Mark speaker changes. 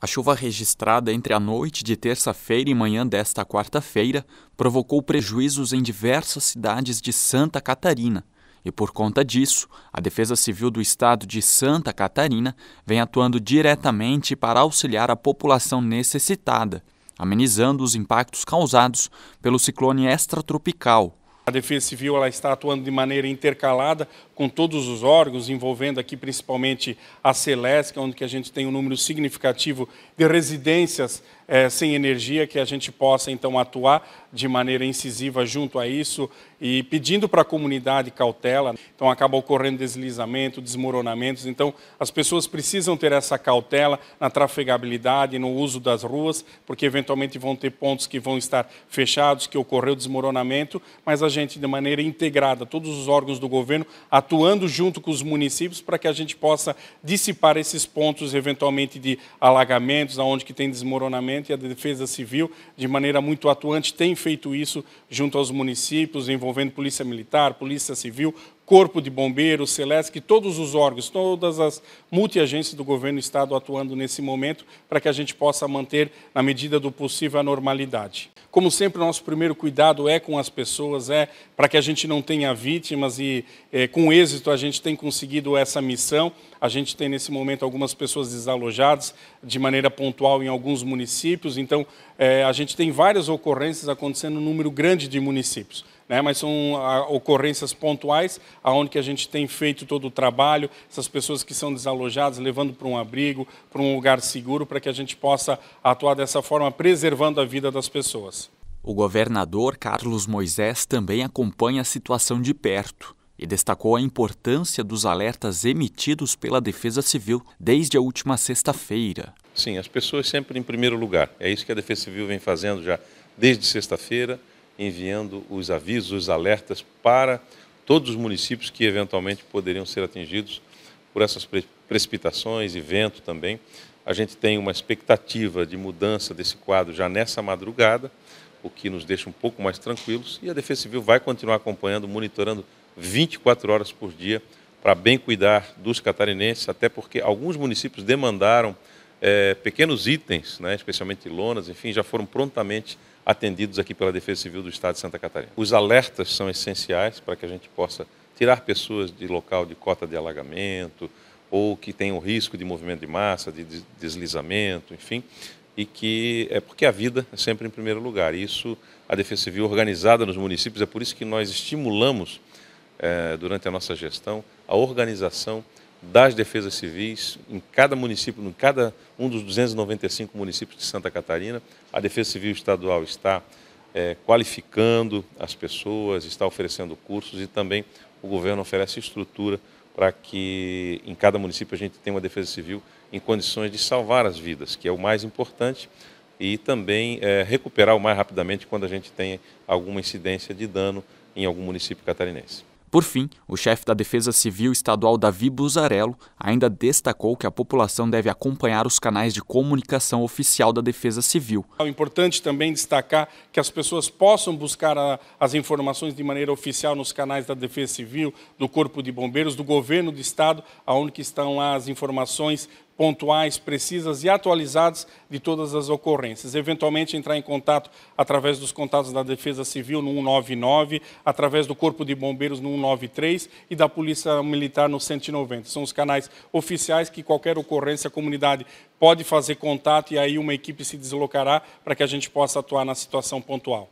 Speaker 1: A chuva registrada entre a noite de terça-feira e manhã desta quarta-feira provocou prejuízos em diversas cidades de Santa Catarina. E por conta disso, a Defesa Civil do Estado de Santa Catarina vem atuando diretamente para auxiliar a população necessitada, amenizando os impactos causados pelo ciclone extratropical,
Speaker 2: a Defesa Civil ela está atuando de maneira intercalada com todos os órgãos, envolvendo aqui principalmente a Celesc, onde que a gente tem um número significativo de residências eh, sem energia, que a gente possa então atuar de maneira incisiva junto a isso e pedindo para a comunidade cautela. Então acaba ocorrendo deslizamento, desmoronamentos. Então as pessoas precisam ter essa cautela na trafegabilidade, no uso das ruas, porque eventualmente vão ter pontos que vão estar fechados, que ocorreu desmoronamento, mas a gente gente de maneira integrada, todos os órgãos do governo atuando junto com os municípios para que a gente possa dissipar esses pontos eventualmente de alagamentos, aonde que tem desmoronamento e a Defesa Civil de maneira muito atuante tem feito isso junto aos municípios, envolvendo polícia militar, polícia civil, Corpo de Bombeiros, Celesc, todos os órgãos, todas as multiagências do governo do Estado atuando nesse momento para que a gente possa manter, na medida do possível, a normalidade. Como sempre, o nosso primeiro cuidado é com as pessoas, é para que a gente não tenha vítimas e, é, com êxito, a gente tem conseguido essa missão. A gente tem, nesse momento, algumas pessoas desalojadas de maneira pontual em alguns municípios, então é, a gente tem várias ocorrências acontecendo no número grande de municípios né? mas são ah, ocorrências pontuais aonde que a gente tem feito todo o trabalho, essas pessoas que são desalojadas, levando para um abrigo, para um lugar seguro, para que a gente possa atuar dessa forma, preservando a vida das pessoas.
Speaker 1: O governador Carlos Moisés também acompanha a situação de perto e destacou a importância dos alertas emitidos pela Defesa Civil desde a última sexta-feira. Sim,
Speaker 3: as pessoas sempre em primeiro lugar. É isso que a Defesa Civil vem fazendo já desde sexta-feira enviando os avisos, os alertas para todos os municípios que eventualmente poderiam ser atingidos por essas precipitações e vento também. A gente tem uma expectativa de mudança desse quadro já nessa madrugada, o que nos deixa um pouco mais tranquilos. E a Defesa Civil vai continuar acompanhando, monitorando 24 horas por dia para bem cuidar dos catarinenses, até porque alguns municípios demandaram é, pequenos itens, né, especialmente lonas, enfim, já foram prontamente atendidos aqui pela Defesa Civil do Estado de Santa Catarina. Os alertas são essenciais para que a gente possa tirar pessoas de local de cota de alagamento ou que tem o risco de movimento de massa, de deslizamento, enfim, e que é porque a vida é sempre em primeiro lugar. Isso a Defesa Civil organizada nos municípios é por isso que nós estimulamos é, durante a nossa gestão a organização das defesas civis em cada município, em cada um dos 295 municípios de Santa Catarina. A Defesa Civil Estadual está é, qualificando as pessoas, está oferecendo cursos e também o governo oferece estrutura para que em cada município a gente tenha uma defesa civil em condições de salvar as vidas, que é o mais importante, e também é, recuperar o mais rapidamente quando a gente tem
Speaker 1: alguma incidência de dano em algum município catarinense. Por fim, o chefe da Defesa Civil Estadual Davi Buzarello ainda destacou que a população deve acompanhar os canais de comunicação oficial da Defesa Civil.
Speaker 2: É importante também destacar que as pessoas possam buscar a, as informações de maneira oficial nos canais da Defesa Civil, do Corpo de Bombeiros, do Governo do Estado, aonde estão as informações pontuais, precisas e atualizadas de todas as ocorrências. Eventualmente, entrar em contato através dos contatos da Defesa Civil no 199, através do Corpo de Bombeiros no 193 e da Polícia Militar no 190. São os canais oficiais que qualquer ocorrência a comunidade pode fazer contato e aí uma equipe se deslocará para que a gente possa atuar na situação pontual.